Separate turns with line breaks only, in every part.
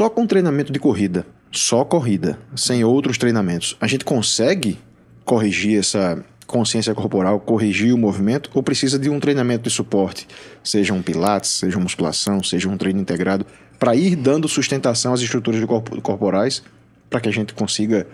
só com treinamento de corrida, só corrida, sem outros treinamentos, a gente consegue corrigir essa consciência corporal, corrigir o movimento, ou precisa de um treinamento de suporte, seja um pilates, seja uma musculação, seja um treino integrado, para ir dando sustentação às estruturas corporais, para que a gente consiga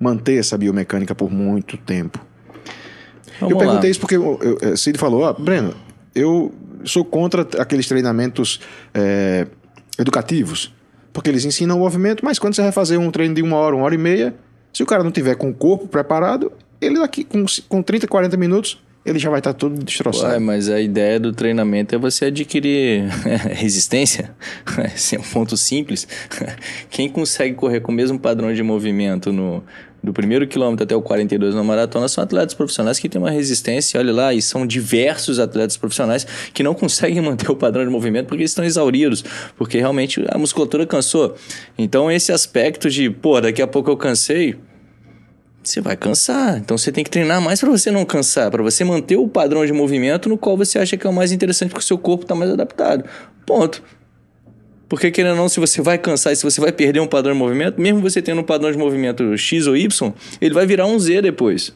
manter essa biomecânica por muito tempo. Vamos eu perguntei lá. isso porque eu, eu, eh, Cid falou, ah, Breno, eu sou contra aqueles treinamentos é, educativos, porque eles ensinam o movimento, mas quando você vai fazer um treino de uma hora, uma hora e meia, se o cara não tiver com o corpo preparado, ele daqui com, com 30, 40 minutos, ele já vai estar tá todo destroçado.
Ué, mas a ideia do treinamento é você adquirir resistência. Esse é um ponto simples. Quem consegue correr com o mesmo padrão de movimento no, do primeiro quilômetro até o 42 na maratona são atletas profissionais que têm uma resistência, olha lá, e são diversos atletas profissionais que não conseguem manter o padrão de movimento porque estão exauridos, porque realmente a musculatura cansou. Então esse aspecto de, pô, daqui a pouco eu cansei, você vai cansar. Então você tem que treinar mais para você não cansar, para você manter o padrão de movimento no qual você acha que é o mais interessante porque o seu corpo está mais adaptado. Ponto. Porque, querendo ou não, se você vai cansar e se você vai perder um padrão de movimento, mesmo você tendo um padrão de movimento X ou Y, ele vai virar um Z depois.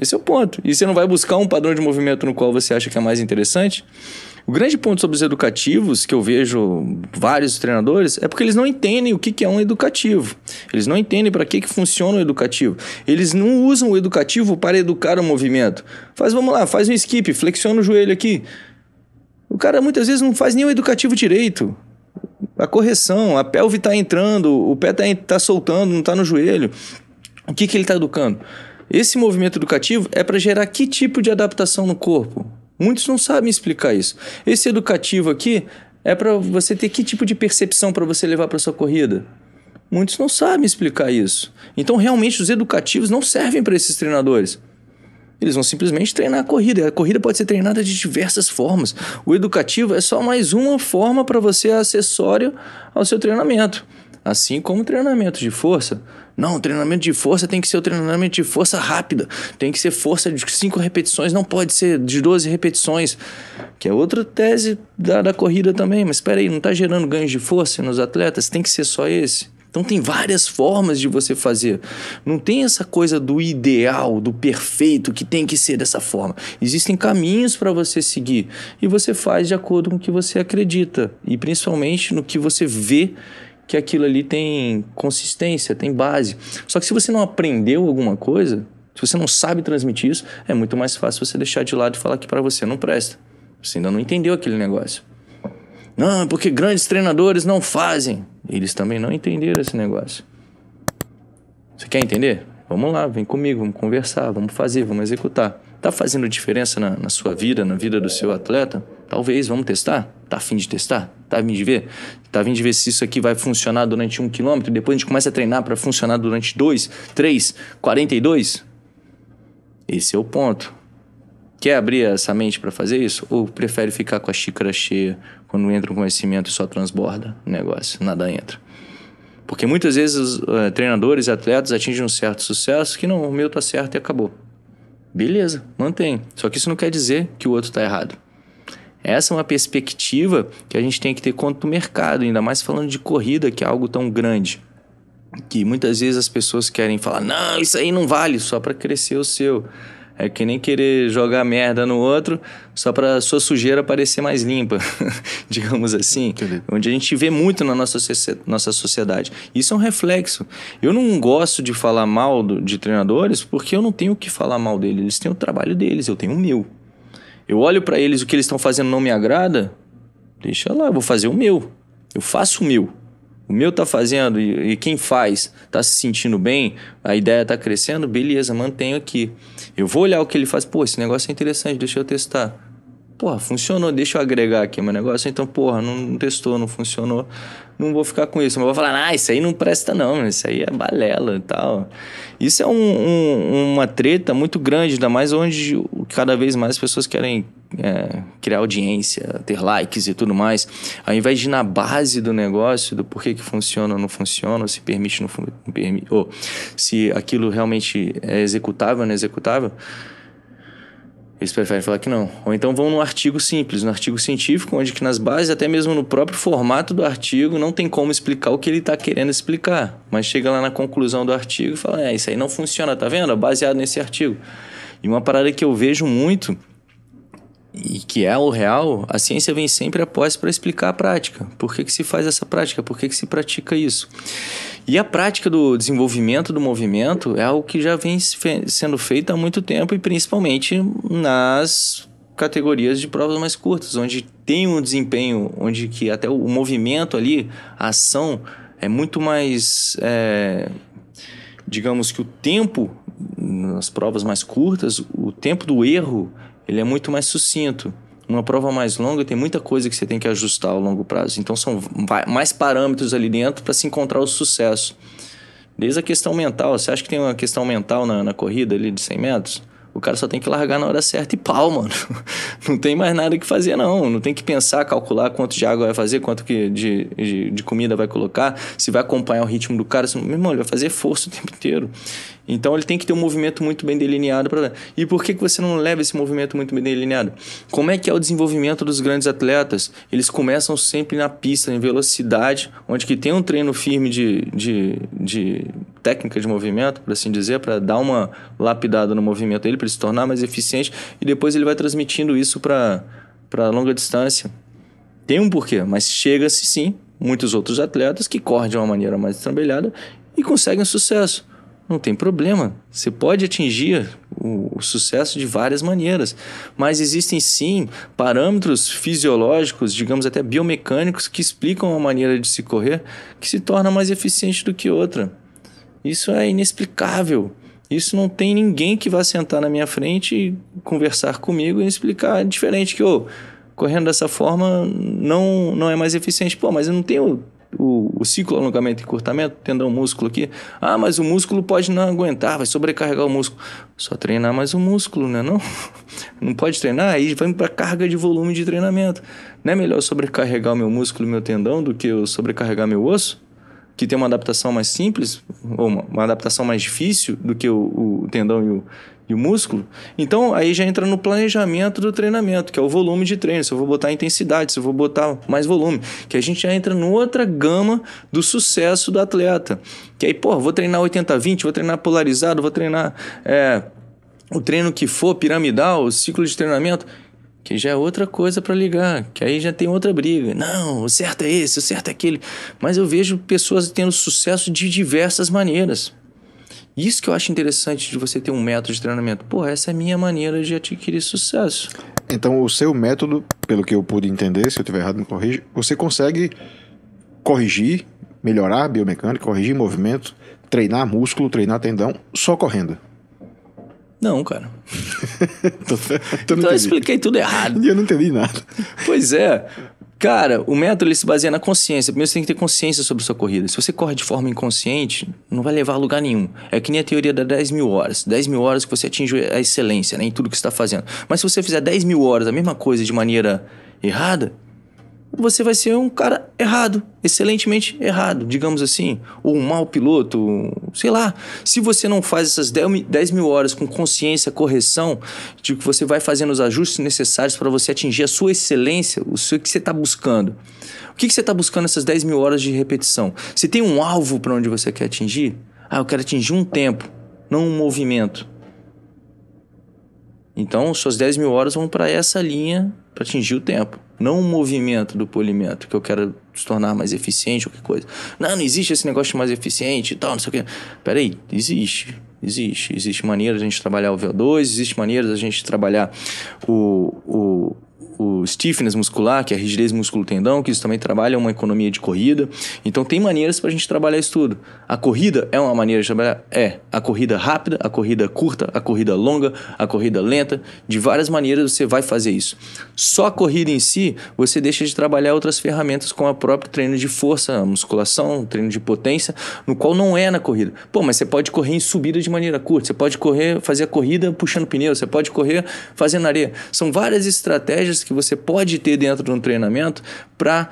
Esse é o ponto. E você não vai buscar um padrão de movimento no qual você acha que é mais interessante. O grande ponto sobre os educativos, que eu vejo vários treinadores, é porque eles não entendem o que é um educativo. Eles não entendem para que, que funciona o educativo. Eles não usam o educativo para educar o movimento. Faz, vamos lá, faz um skip, flexiona o joelho aqui. O cara muitas vezes não faz nem o educativo direito a correção, a pelve está entrando, o pé está tá soltando, não está no joelho. O que, que ele está educando? Esse movimento educativo é para gerar que tipo de adaptação no corpo? Muitos não sabem explicar isso. Esse educativo aqui é para você ter que tipo de percepção para você levar para sua corrida? Muitos não sabem explicar isso. Então, realmente, os educativos não servem para esses treinadores. Eles vão simplesmente treinar a corrida. A corrida pode ser treinada de diversas formas. O educativo é só mais uma forma para você acessório ao seu treinamento. Assim como treinamento de força. Não, treinamento de força tem que ser o treinamento de força rápida. Tem que ser força de 5 repetições, não pode ser de 12 repetições. Que é outra tese da, da corrida também. Mas espera aí, não está gerando ganhos de força nos atletas? Tem que ser só esse? Então tem várias formas de você fazer. Não tem essa coisa do ideal, do perfeito, que tem que ser dessa forma. Existem caminhos para você seguir e você faz de acordo com o que você acredita e principalmente no que você vê que aquilo ali tem consistência, tem base. Só que se você não aprendeu alguma coisa, se você não sabe transmitir isso, é muito mais fácil você deixar de lado e falar que para você não presta. Você ainda não entendeu aquele negócio. Não, porque grandes treinadores não fazem. Eles também não entenderam esse negócio. Você quer entender? Vamos lá, vem comigo, vamos conversar, vamos fazer, vamos executar. Tá fazendo diferença na, na sua vida, na vida do seu atleta? Talvez, vamos testar? Tá afim de testar? Tá afim de ver? Tá afim de ver se isso aqui vai funcionar durante um quilômetro, depois a gente começa a treinar para funcionar durante dois, três, quarenta e dois? Esse é o ponto. Quer abrir essa mente para fazer isso? Ou prefere ficar com a xícara cheia quando entra um conhecimento e só transborda o negócio, nada entra? Porque muitas vezes os uh, treinadores e atletas atingem um certo sucesso que não, o meu tá certo e acabou. Beleza, mantém. Só que isso não quer dizer que o outro está errado. Essa é uma perspectiva que a gente tem que ter quanto do mercado, ainda mais falando de corrida, que é algo tão grande. Que muitas vezes as pessoas querem falar: não, isso aí não vale, só para crescer o seu. É que nem querer jogar merda no outro só para sua sujeira parecer mais limpa, digamos assim. Entendi. Onde a gente vê muito na nossa, nossa sociedade. Isso é um reflexo. Eu não gosto de falar mal do, de treinadores porque eu não tenho o que falar mal deles. Eles têm o trabalho deles, eu tenho o meu. Eu olho para eles, o que eles estão fazendo não me agrada, deixa lá, eu vou fazer o meu. Eu faço o meu o meu tá fazendo e, e quem faz tá se sentindo bem, a ideia tá crescendo, beleza, mantenho aqui. Eu vou olhar o que ele faz, pô, esse negócio é interessante, deixa eu testar porra, funcionou, deixa eu agregar aqui meu negócio. Então, porra, não testou, não funcionou, não vou ficar com isso. Mas vou falar, ah, isso aí não presta não, isso aí é balela e tal. Isso é um, um, uma treta muito grande, ainda mais onde cada vez mais pessoas querem é, criar audiência, ter likes e tudo mais, ao invés de ir na base do negócio, do porquê que funciona ou não funciona, se permite ou não, não permite, ou se aquilo realmente é executável ou não é executável, eles preferem falar que não. Ou então vão no artigo simples, no artigo científico, onde que nas bases, até mesmo no próprio formato do artigo, não tem como explicar o que ele está querendo explicar. Mas chega lá na conclusão do artigo e fala: é, isso aí não funciona, tá vendo? Baseado nesse artigo. E uma parada que eu vejo muito e que é o real, a ciência vem sempre após para explicar a prática. Por que, que se faz essa prática? Por que, que se pratica isso? E a prática do desenvolvimento do movimento é algo que já vem sendo feito há muito tempo e principalmente nas categorias de provas mais curtas, onde tem um desempenho, onde que até o movimento ali, a ação, é muito mais. É, digamos que o tempo, nas provas mais curtas, o tempo do erro ele é muito mais sucinto. Uma prova mais longa tem muita coisa que você tem que ajustar ao longo prazo. Então são mais parâmetros ali dentro para se encontrar o sucesso. Desde a questão mental, você acha que tem uma questão mental na, na corrida ali de 100 metros? O cara só tem que largar na hora certa e pau, mano. Não tem mais nada que fazer, não. Não tem que pensar, calcular quanto de água vai fazer, quanto que de, de, de comida vai colocar, se vai acompanhar o ritmo do cara. meu irmão, ele vai fazer força o tempo inteiro. Então ele tem que ter um movimento muito bem delineado para. E por que, que você não leva esse movimento muito bem delineado? Como é que é o desenvolvimento dos grandes atletas? Eles começam sempre na pista, em velocidade, onde que tem um treino firme de, de, de técnica de movimento, por assim dizer, para dar uma lapidada no movimento dele, para ele se tornar mais eficiente, e depois ele vai transmitindo isso para longa distância. Tem um porquê, mas chega-se sim muitos outros atletas que correm de uma maneira mais estrambelhada e conseguem sucesso não tem problema. Você pode atingir o, o, sucesso de várias maneiras, mas existem sim parâmetros fisiológicos, digamos até biomecânicos, que explicam uma maneira de se correr que se torna mais eficiente do que outra. Isso é inexplicável. Isso não tem ninguém que vá sentar na minha frente e conversar comigo e explicar diferente que eu. Oh, correndo dessa forma não, não é mais eficiente. Pô, mas eu não tenho o, o ciclo alongamento e encurtamento, tendão músculo aqui. Ah, mas o músculo pode não aguentar, vai sobrecarregar o músculo. Só treinar mais o músculo, né? Não, não pode treinar, aí vai para carga de volume de treinamento. Não é melhor sobrecarregar o meu músculo, e meu tendão, do que eu sobrecarregar meu osso? Que tem uma adaptação mais simples, ou uma, uma adaptação mais difícil do que o, o tendão e o, de músculo. Então aí já entra no planejamento do treinamento, que é o volume de treino, se eu vou botar intensidade, se eu vou botar mais volume, que a gente já entra outra gama do sucesso do atleta. Que aí, pô, vou treinar 80-20, vou treinar polarizado, vou treinar é, o treino que for, piramidal, o ciclo de treinamento que já é outra coisa para ligar, que aí já tem outra briga. Não, o certo é esse, o certo é aquele. Mas eu vejo pessoas tendo sucesso de diversas maneiras. Isso que eu acho interessante de você ter um método de treinamento. Pô, essa é a minha maneira
de adquirir sucesso. Então, o seu método, pelo que eu pude entender, se eu tiver errado, me corrija, você consegue corrigir, melhorar a biomecânica, corrigir movimento, treinar músculo, treinar tendão, só correndo. Não, cara.
então eu expliquei tudo errado. E eu não entendi nada. Pois é, Cara, o método se baseia na consciência. Primeiro você tem que ter consciência sobre sua corrida. Se você corre de forma inconsciente, não vai levar a lugar nenhum. É que nem a teoria das 10 mil horas. 10 mil horas que você atinge a excelência né, em tudo que você está fazendo. Mas se você fizer 10 mil horas a mesma coisa de maneira errada, você vai ser um cara errado, excelentemente errado, digamos assim, ou um mau piloto, sei lá. Se você não faz essas 10 mil horas com consciência, correção, de que você vai fazendo os ajustes necessários para você atingir a sua excelência, o seu, que você está buscando. O que, que você está buscando essas 10 mil horas de repetição? Você tem um alvo para onde você quer atingir? Ah, eu quero atingir um tempo, não um movimento. Então, suas 10 mil horas vão para essa linha para atingir o tempo não um movimento do polimento, que eu quero se tornar mais eficiente ou que coisa. Não, não existe esse negócio de mais eficiente e tal, não sei o quê. Peraí, existe. Existe. Existe maneira de a gente trabalhar o VO2, existe maneira de a gente trabalhar o, o o stiffness muscular, que é a rigidez músculo-tendão, que isso também trabalha uma economia de corrida. Então tem maneiras para a gente trabalhar isso tudo. A corrida é uma maneira de trabalhar? É. A corrida rápida, a corrida curta, a corrida longa, a corrida lenta. De várias maneiras você vai fazer isso. Só a corrida em si, você deixa de trabalhar outras ferramentas como a próprio treino de força, musculação, treino de potência, no qual não é na corrida. Pô, mas você pode correr em subida de maneira curta, você pode correr, fazer a corrida puxando pneu, você pode correr fazendo areia. São várias estratégias que você pode ter dentro de um treinamento para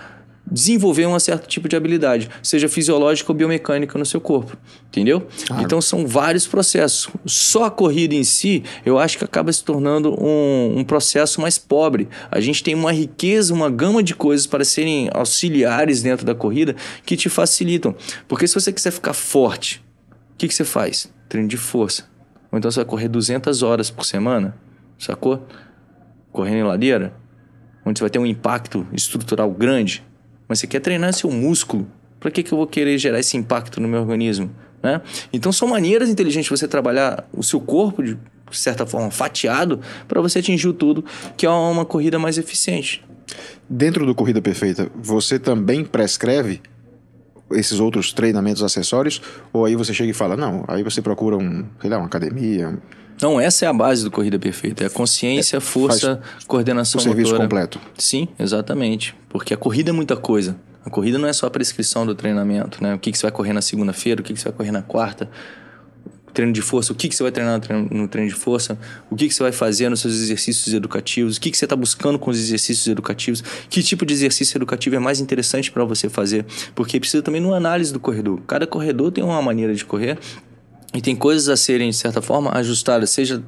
desenvolver um certo tipo de habilidade, seja fisiológica ou biomecânica no seu corpo, entendeu? Claro. Então são vários processos. Só a corrida em si, eu acho que acaba se tornando um, um, processo mais pobre. A gente tem uma riqueza, uma gama de coisas para serem auxiliares dentro da corrida que te facilitam. Porque se você quiser ficar forte, o que, que você faz? Treino de força. Ou então você vai correr 200 horas por semana, sacou? Correndo em ladeira, onde você vai ter um impacto estrutural grande, mas você quer treinar seu músculo. Para que, que eu vou querer gerar esse impacto no meu organismo? Né? Então são maneiras inteligentes de você trabalhar o seu corpo de certa forma fatiado para você atingir o tudo, que é uma corrida mais eficiente.
Dentro do corrida perfeita, você também prescreve esses outros treinamentos acessórios? Ou aí você chega e fala, não, aí você procura um, sei lá, uma academia? Não, essa é a base do Corrida Perfeita.
É a consciência, é, força, coordenação o serviço motora. completo. Sim, exatamente. Porque a corrida é muita coisa. A corrida não é só a prescrição do treinamento, né? O que, que você vai correr na segunda-feira, o que, que você vai correr na quarta treino de força, o que, que você vai treinar no treino, no treino de força, o que, que você vai fazer nos seus exercícios educativos, o que, que você está buscando com os exercícios educativos, que tipo de exercício educativo é mais interessante para você fazer, porque precisa também de uma análise do corredor. Cada corredor tem uma maneira de correr e tem coisas a serem, de certa forma, ajustadas, seja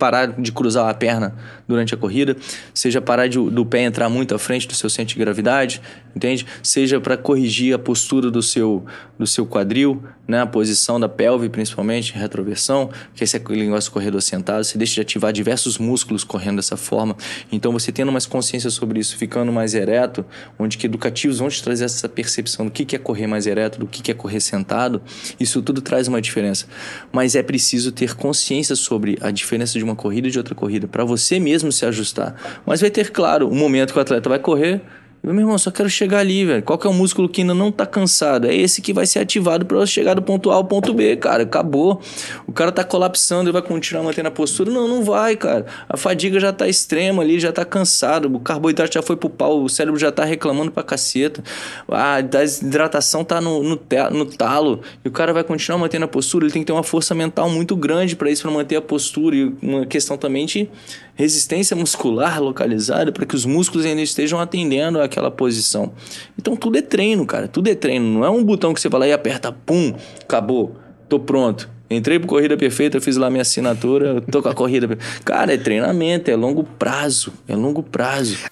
parar de cruzar a perna durante a corrida, seja parar de, do pé entrar muito à frente do seu centro de gravidade, entende? Seja para corrigir a postura do seu, do seu quadril, né? a posição da pelve, principalmente, retroversão, que esse é o negócio corredor sentado, você deixa de ativar diversos músculos correndo dessa forma. Então, você tendo mais consciência sobre isso, ficando mais ereto, onde que educativos vão te trazer essa percepção do que, que é correr mais ereto, do que, que é correr sentado, isso tudo traz uma diferença. Mas é preciso ter consciência sobre a diferença de uma uma corrida e de outra corrida, para você mesmo se ajustar. Mas vai ter, claro, um momento que o atleta vai correr, meu irmão, só quero chegar ali, velho. Qual que é o músculo que ainda não tá cansado? É esse que vai ser ativado para chegar do ponto A ao ponto B, cara. Acabou. O cara tá colapsando, ele vai continuar mantendo a postura? Não, não vai, cara. A fadiga já tá extrema ali, já tá cansado. O carboidrato já foi pro pau, o cérebro já tá reclamando pra caceta. A desidratação tá no, no, no talo. E o cara vai continuar mantendo a postura, ele tem que ter uma força mental muito grande para isso, para manter a postura. E uma questão também de resistência muscular localizada, para que os músculos ainda estejam atendendo a naquela posição. Então tudo é treino, cara. Tudo é treino. Não é um botão que você vai lá e aperta, pum, acabou, tô pronto. Entrei pro Corrida Perfeita, fiz lá minha assinatura, tô com a corrida. Cara, é treinamento, é longo prazo, é longo prazo.